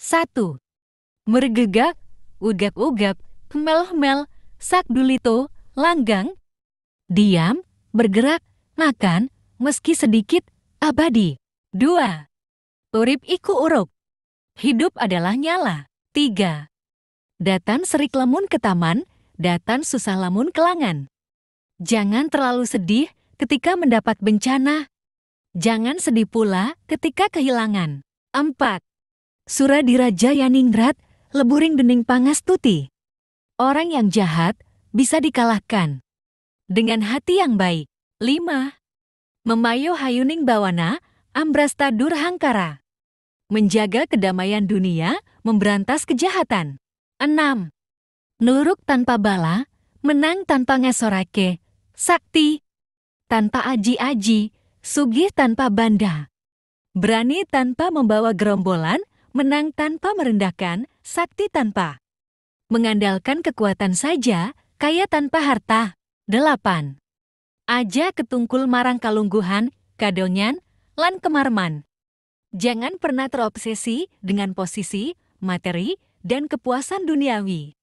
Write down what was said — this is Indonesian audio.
1. Mergegak, ugap-ugap, mel-mel, sakdulito, langgang. Diam, bergerak, makan, meski sedikit, abadi. 2. Urip iku uruk. Hidup adalah nyala. 3. Datan serik lamun ke taman, datan susah lamun kelangan. Jangan terlalu sedih ketika mendapat bencana. Jangan sedih pula ketika kehilangan. 4. Raja Yaningrat, leburing dening pangastuti. Orang yang jahat bisa dikalahkan. Dengan hati yang baik. 5. Memayo hayuning bawana, ambrasta durhangkara. Menjaga kedamaian dunia, memberantas kejahatan. Enam. Nuruk tanpa bala, menang tanpa ngesorake, sakti. Tanpa aji-aji, sugih tanpa banda. Berani tanpa membawa gerombolan, menang tanpa merendahkan, sakti tanpa mengandalkan kekuatan saja, kaya tanpa harta. 8. Aja ketungkul marang kalungguhan, kadonyan, lan kemarman. Jangan pernah terobsesi dengan posisi, materi, dan kepuasan duniawi.